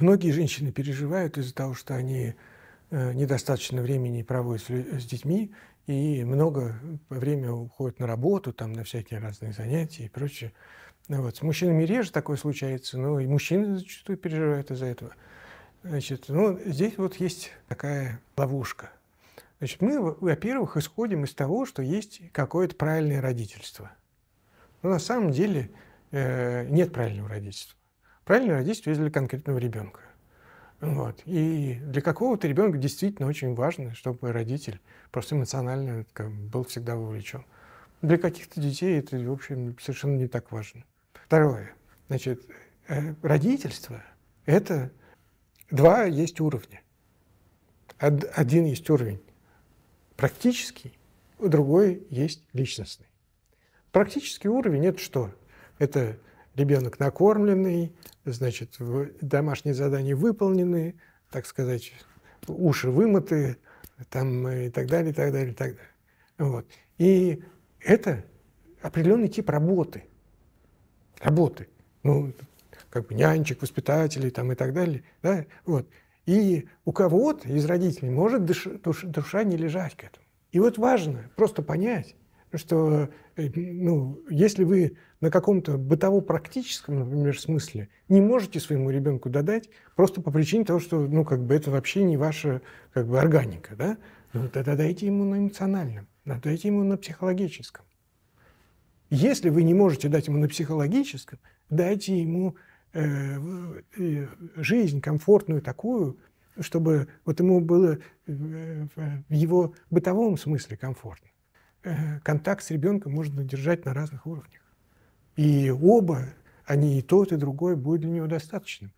Многие женщины переживают из-за того, что они э, недостаточно времени проводят с детьми, и много времени уходит на работу, там, на всякие разные занятия и прочее. Ну вот. С мужчинами реже такое случается, но и мужчины зачастую переживают из-за этого. Значит, ну, здесь вот есть такая ловушка. Значит, мы, во-первых, исходим из того, что есть какое-то правильное родительство. Но на самом деле э, нет правильного родительства. Правильно есть для конкретного ребенка. Вот. И для какого-то ребенка действительно очень важно, чтобы родитель просто эмоционально как, был всегда вовлечен. Для каких-то детей это, в общем, совершенно не так важно. Второе. Значит, э, родительство – это два есть уровня. Один есть уровень практический, другой есть личностный. Практический уровень – это что? Это ребенок накормленный, значит, домашние задания выполнены, так сказать, уши вымыты, там э, и так далее, и так далее, и так далее. Вот. И это определенный тип работы. Работы. Ну, как бы нянчик, воспитателей там и так далее. Да? Вот. И у кого-то из родителей может душа, душа не лежать к этому. И вот важно просто понять, что э, ну, если вы на каком-то бытово-практическом, например, смысле не можете своему ребенку додать просто по причине того, что ну, как бы это вообще не ваша как бы, органика, да? ну, тогда дайте ему на эмоциональном, дайте ему на психологическом. Если вы не можете дать ему на психологическом, дайте ему э, э, жизнь комфортную такую, чтобы вот ему было э, в его бытовом смысле комфортно. Э, контакт с ребенком можно держать на разных уровнях. И оба, они и тот, и другой, будет для него достаточным.